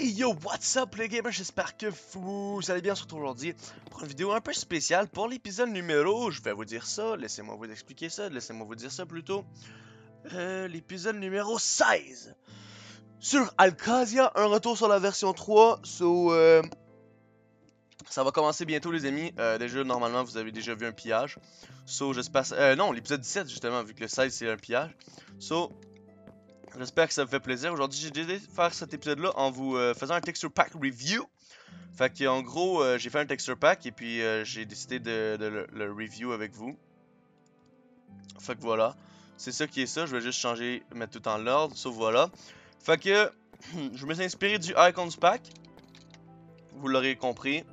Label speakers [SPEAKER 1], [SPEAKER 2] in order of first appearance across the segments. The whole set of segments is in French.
[SPEAKER 1] yo, what's up les gamers, j'espère que vous allez bien, surtout aujourd'hui pour une vidéo un peu spéciale pour l'épisode numéro, je vais vous dire ça, laissez-moi vous expliquer ça, laissez-moi vous dire ça plutôt, euh, l'épisode numéro 16 sur Alcasia, un retour sur la version 3, so, euh, ça va commencer bientôt les amis, euh, déjà normalement vous avez déjà vu un pillage, so j'espère, non l'épisode 17 justement vu que le 16 c'est un pillage, so J'espère que ça vous fait plaisir. Aujourd'hui, j'ai décidé de faire cet épisode-là en vous euh, faisant un texture pack review. Fait que, en gros, euh, j'ai fait un texture pack et puis euh, j'ai décidé de, le, review avec vous. Fait que voilà. C'est ça qui est ça. Je vais juste changer, mettre tout en l'ordre. Sauf voilà. Fait que, je me suis inspiré du Icons Pack. Vous l'aurez compris.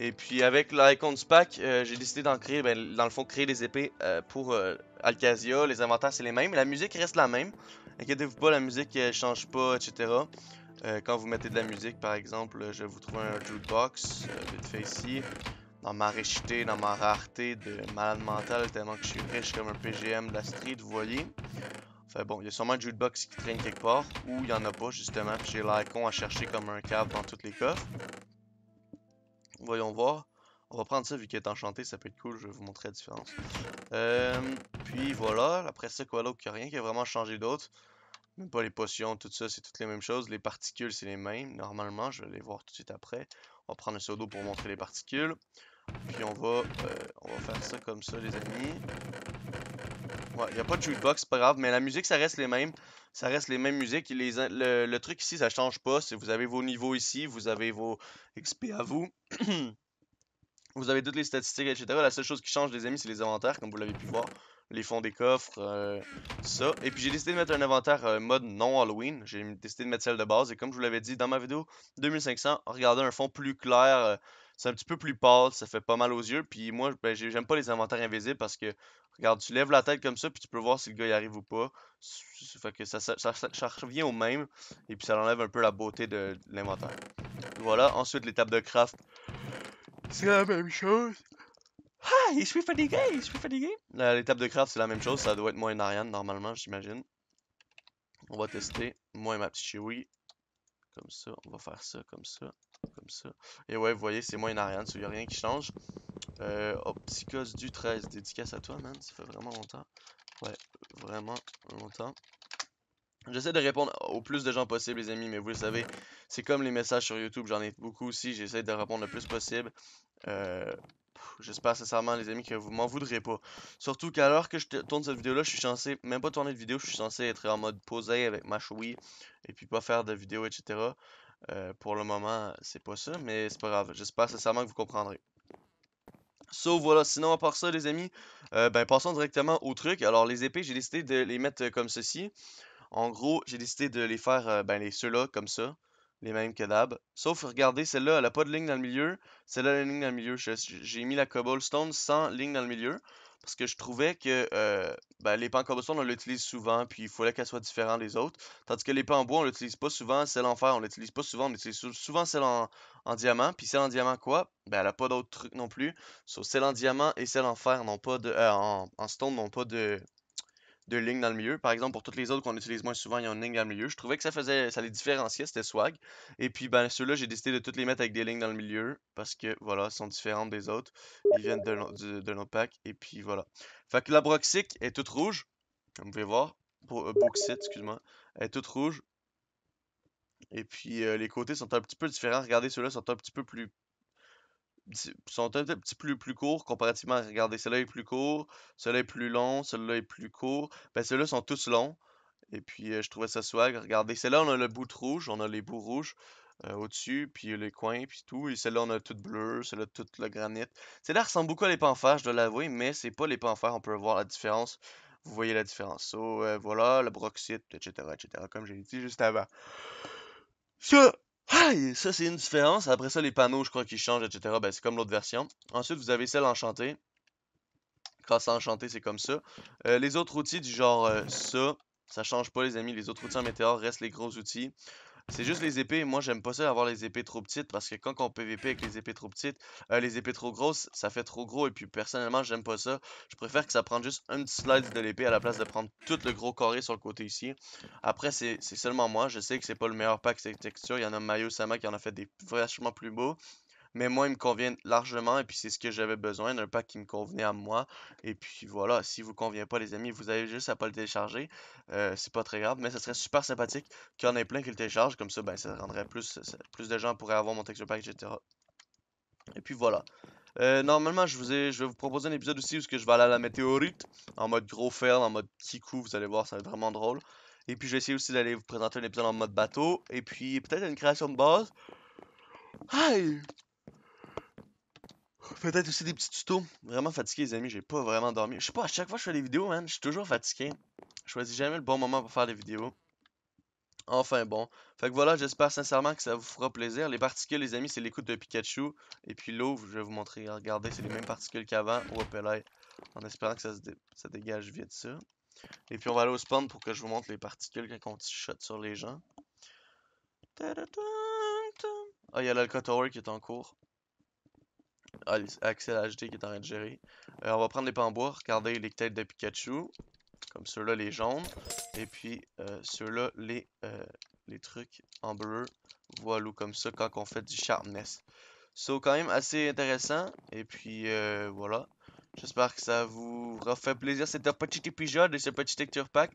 [SPEAKER 1] Et puis avec l'Icons Pack, euh, j'ai décidé d'en créer, ben, dans le fond, créer des épées euh, pour euh, Les inventaires, c'est les mêmes. La musique reste la même. Inquiétez-vous pas, la musique euh, change pas, etc. quand vous mettez de la musique, par exemple, je vais vous trouver un jukebox, vite fait ici. Dans ma richeté, dans ma rareté de malade mental, tellement que je suis riche comme un PGM de la street, vous voyez. Enfin bon, il y a sûrement un jukebox qui traîne quelque part, ou il n'y en a pas justement, puis j'ai l'icon à chercher comme un câble dans tous les coffres. Voyons voir. On va prendre ça vu qu'elle est enchanté, ça peut être cool, je vais vous montrer la différence. Euh, puis voilà, après ça, quoi l'autre, rien qui a vraiment changé d'autre. Même pas les potions, tout ça, c'est toutes les mêmes choses. Les particules, c'est les mêmes, normalement, je vais les voir tout de suite après. On va prendre un pseudo pour montrer les particules. Puis on va, euh, on faire ça comme ça, les amis. Ouais, il n'y a pas de jukebox, c'est pas grave, mais la musique, ça reste les mêmes ça reste les mêmes musiques. le, truc ici, ça change pas. Vous avez vos niveaux ici, vous avez vos XP à vous. vous avez toutes les statistiques, etc. La seule chose qui change, les amis, c'est les inventaires, comme vous l'avez pu voir. Les fonds des coffres, euh, ça. Et puis j'ai décidé de mettre un inventaire euh, mode non Halloween. J'ai décidé de mettre celle de base. Et comme je vous l'avais dit dans ma vidéo 2500, regardez un fond plus clair. Euh, c'est un petit peu plus pâle, ça fait pas mal aux yeux. Puis moi, ben, j'aime pas les inventaires invisibles parce que, regarde, tu lèves la tête comme ça, puis tu peux voir si le gars y arrive ou pas. Ça fait que ça, revient au même, et puis ça enlève un peu la beauté de, l'inventaire. Voilà, ensuite l'étape de craft. C'est la même chose. Ah, je suis fatigué, je suis fatigué. L'étape de craft, c'est la même chose, ça doit être moi et normalement, j'imagine. On va tester, moi et ma petite Chewie. Comme ça, on va faire ça, comme ça. Et ouais, vous voyez, c'est moi et rien il n'y a rien qui change. Euh, Opticos du 13, dédicace à toi, man. Ça fait vraiment longtemps. Ouais, vraiment longtemps. J'essaie de répondre au plus de gens possible, les amis, mais vous le savez, c'est comme les messages sur YouTube, j'en ai beaucoup aussi. J'essaie de répondre le plus possible. Euh, j'espère sincèrement, les amis, que vous m'en voudrez pas. Surtout qu'à l'heure que je tourne cette vidéo-là, je suis censé même pas tourner de vidéo, je suis censé être en mode posé avec ma chouille et puis pas faire de vidéo, etc. Euh, pour le moment, c'est pas ça, mais c'est pas grave. J'espère sincèrement que vous comprendrez. Sauf voilà. Sinon, à part ça, les amis, euh, ben, passons directement au truc. Alors, les épées, j'ai décidé de les mettre euh, comme ceci. En gros, j'ai décidé de les faire, ben, ceux-là, comme ça. Les mêmes que d'hab. Sauf, regardez, celle-là, elle a pas de ligne dans le milieu. Celle-là, elle a ligne dans le milieu. J'ai mis la cobblestone sans ligne dans le milieu parce que je trouvais que euh, ben, les pans en cobblestone, on l'utilise souvent, puis il fallait qu'elle soit différente des autres. Tandis que les pans en bois, on l'utilise pas souvent, celle en fer, on l'utilise pas souvent, mais c'est souvent celle en, en diamant. Puis celle en diamant, quoi ben, Elle a pas d'autres trucs non plus. Sauf celle en diamant et celle en fer n'ont pas de. Euh, en, en, stone n'ont pas de, de lignes dans le milieu. Par exemple, pour toutes les autres qu'on utilise moins souvent, il y a une ligne dans le milieu. Je trouvais que ça faisait, ça les différenciait, c'était swag. Et puis, ben, ceux-là, j'ai décidé de toutes les mettre avec des lignes dans le milieu parce que, voilà, sont différentes des autres. Ils viennent de, nos packs. Et puis, voilà. Fait que la broxique est toute rouge, comme vous pouvez voir. Pour, euh, excuse-moi. est toute rouge. Et puis, euh, les côtés sont un petit peu différents. Regardez, ceux-là sont un petit peu plus sont un petit plus, plus courts comparativement Regardez, Celui-là est plus court, celui-là est plus long, celui-là est plus court. Ben, ceux-là sont tous longs. Et puis, euh, je trouvais ça swag. Regardez, celle-là, on a le bout rouge, on a les bouts rouges euh, au-dessus, puis les coins, puis tout. Et celle-là, on a tout bleu, celui là tout le granit. Celle-là ressemble beaucoup à les panthères, je dois l'avouer, mais c'est pas les panphères. on peut voir la différence. Vous voyez la différence. So, euh, voilà, le broxite, etc., etc., comme j'ai dit juste avant. Ah, ça, c'est une différence. Après ça, les panneaux, je crois qu'ils changent, etc. Ben, c'est comme l'autre version. Ensuite, vous avez celle enchantée. Grâce à enchantée, c'est comme ça. Euh, les autres outils du genre euh, ça, ça change pas, les amis. Les autres outils en météore restent les gros outils. C'est juste les épées. Moi, j'aime pas ça avoir les épées trop petites parce que quand on PVP avec les épées trop petites, euh, les épées trop grosses, ça fait trop gros. Et puis, personnellement, j'aime pas ça. Je préfère que ça prenne juste un petit slide de l'épée à la place de prendre tout le gros carré sur le côté ici. Après, c'est seulement moi. Je sais que c'est pas le meilleur pack cette texture. Il y en a Mayo Sama qui en a fait des vachement plus beaux. Mais moi, il me convient largement et puis c'est ce que j'avais besoin d'un pack qui me convenait à moi. Et puis voilà, si vous convient pas, les amis, vous avez juste à pas le télécharger. Euh, c'est pas très grave, mais ça serait super sympathique qu'il y en ait plein qui le téléchargent. Comme ça, ben, ça rendrait plus, plus de gens pourraient avoir mon texture pack, etc. Et puis voilà. Euh, normalement, je, vous ai, je vais vous proposer un épisode aussi où je vais aller à la météorite, en mode gros fer, en mode petit coup, vous allez voir, ça va être vraiment drôle. Et puis, je vais essayer aussi d'aller vous présenter un épisode en mode bateau, et puis peut-être une création de base. Hi! Peut-être aussi des petits tutos. Vraiment fatigué, les amis. J'ai pas vraiment dormi. Je sais pas, à chaque fois que je fais des vidéos, man, je suis toujours fatigué. Je choisis jamais le bon moment pour faire des vidéos. Enfin bon. Fait que voilà, j'espère sincèrement que ça vous fera plaisir. Les particules, les amis, c'est l'écoute de Pikachu. Et puis l'eau, je vais vous montrer. Regardez, c'est les mêmes particules qu'avant. Oh, En espérant que ça, dégage vite, ça. Et puis on va aller au spawn pour que je vous montre les particules quand on shot sur les gens. Ah, il y a l'alcatore qui est en cours. Ah, Axel HD qui est en train de gérer. Euh, on va prendre les bois. regardez les têtes de Pikachu. Comme ceux-là, les jaunes. Et puis, euh, ceux-là, les, euh, les trucs en bleu. Voilà, comme ça, quand on fait du sharpness. So, quand même assez intéressant. Et puis, voilà. J'espère que ça vous aura fait plaisir un petit épisode et ce petit texture pack.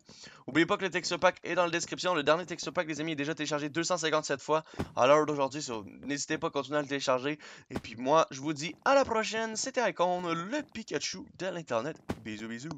[SPEAKER 1] N'oubliez pas que le texture pack est dans la description. Le dernier texture pack, les amis, est déjà téléchargé 257 fois à l'heure d'aujourd'hui. N'hésitez pas à continuer à le télécharger. Et puis moi, je vous dis à la prochaine. C'était Icon, le Pikachu de l'Internet. Bisous, bisous.